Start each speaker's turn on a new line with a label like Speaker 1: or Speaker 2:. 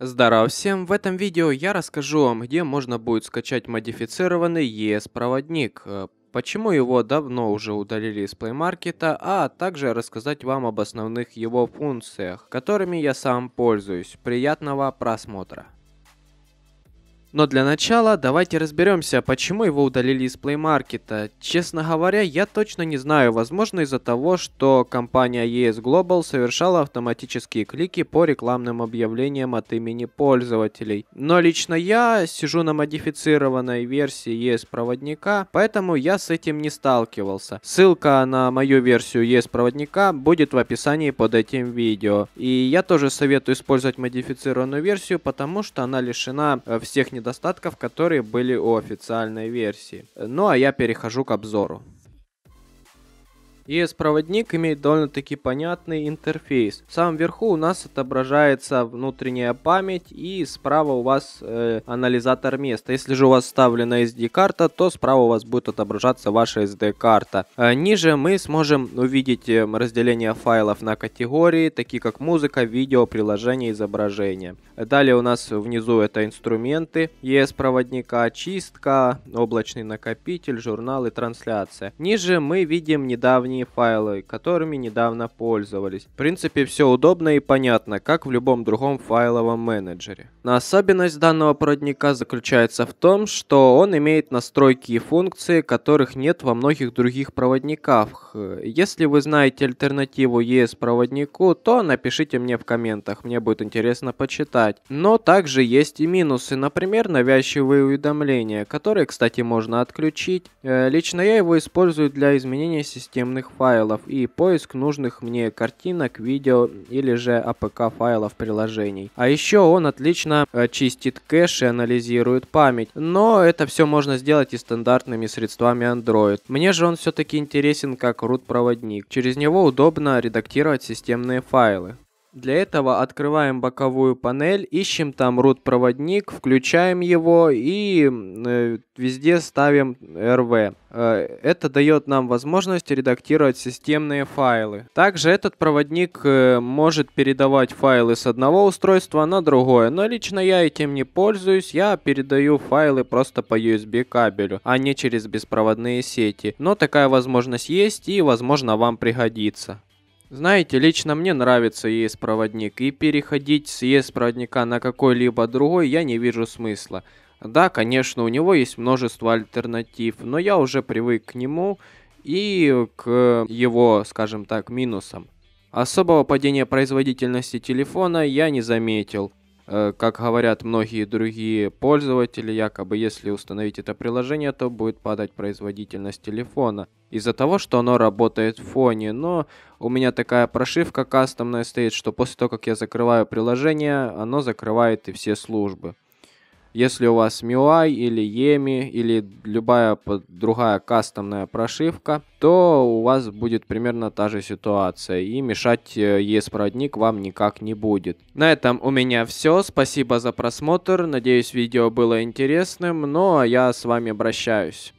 Speaker 1: Здарова всем, в этом видео я расскажу вам, где можно будет скачать модифицированный ES-проводник, э, почему его давно уже удалили из Play Market, а также рассказать вам об основных его функциях, которыми я сам пользуюсь. Приятного просмотра! Но для начала давайте разберемся, почему его удалили из Play Market. Честно говоря, я точно не знаю, возможно из-за того, что компания ES Global совершала автоматические клики по рекламным объявлениям от имени пользователей. Но лично я сижу на модифицированной версии ES проводника, поэтому я с этим не сталкивался. Ссылка на мою версию ES проводника будет в описании под этим видео. И я тоже советую использовать модифицированную версию, потому что она лишена э, всех недостатков, которые были у официальной версии. Ну а я перехожу к обзору. ES-проводник имеет довольно-таки понятный интерфейс. В самом верху у нас отображается внутренняя память и справа у вас э, анализатор места. Если же у вас вставлена SD-карта, то справа у вас будет отображаться ваша SD-карта. Э, ниже мы сможем увидеть э, разделение файлов на категории, такие как музыка, видео, приложение, изображение. Далее у нас внизу это инструменты ES-проводника, чистка, облачный накопитель, журналы, трансляция. Ниже мы видим недавние внутренние файлы, которыми недавно пользовались. В принципе, все удобно и понятно, как в любом другом файловом менеджере. Но особенность данного проводника заключается в том, что он имеет настройки и функции, которых нет во многих других проводниках. Если вы знаете альтернативу ES-проводнику, то напишите мне в комментах, мне будет интересно почитать. Но также есть и минусы, например, навязчивые уведомления, которые, кстати, можно отключить. Э, лично я его использую для изменения системных нужных файлов и поиск нужных мне картинок, видео или же APK а файлов приложений. А еще он отлично э, чистит кэш и анализирует память, но это все можно сделать и стандартными средствами Android. Мне же он все-таки интересен как root-проводник. Через него удобно редактировать системные файлы. Для этого открываем боковую панель, ищем там root-проводник, включаем его и э, везде ставим RV. Э, это дает нам возможность редактировать системные файлы. Также этот проводник э, может передавать файлы с одного устройства на другое, но лично я этим не пользуюсь, я передаю файлы просто по USB кабелю, а не через беспроводные сети. Но такая возможность есть и возможно вам пригодится. Знаете, лично мне нравится ЕС-проводник, и переходить с ЕС-проводника на какой-либо другой я не вижу смысла. Да, конечно, у него есть множество альтернатив, но я уже привык к нему и к его, скажем так, минусам. Особого падения производительности телефона я не заметил. Э, как говорят многие другие пользователи, якобы если установить это приложение, то будет падать производительность телефона из-за того, что оно работает в фоне. Но у меня такая прошивка кастомная стоит, что после того, как я закрываю приложение, оно закрывает и все службы. Если у вас MIUI или EMI или любая другая кастомная прошивка, то у вас будет примерно та же ситуация и мешать ES-проводник э, вам никак не будет. На этом у меня все. Спасибо за просмотр. Надеюсь, видео было интересным. Ну а я с вами обращаюсь.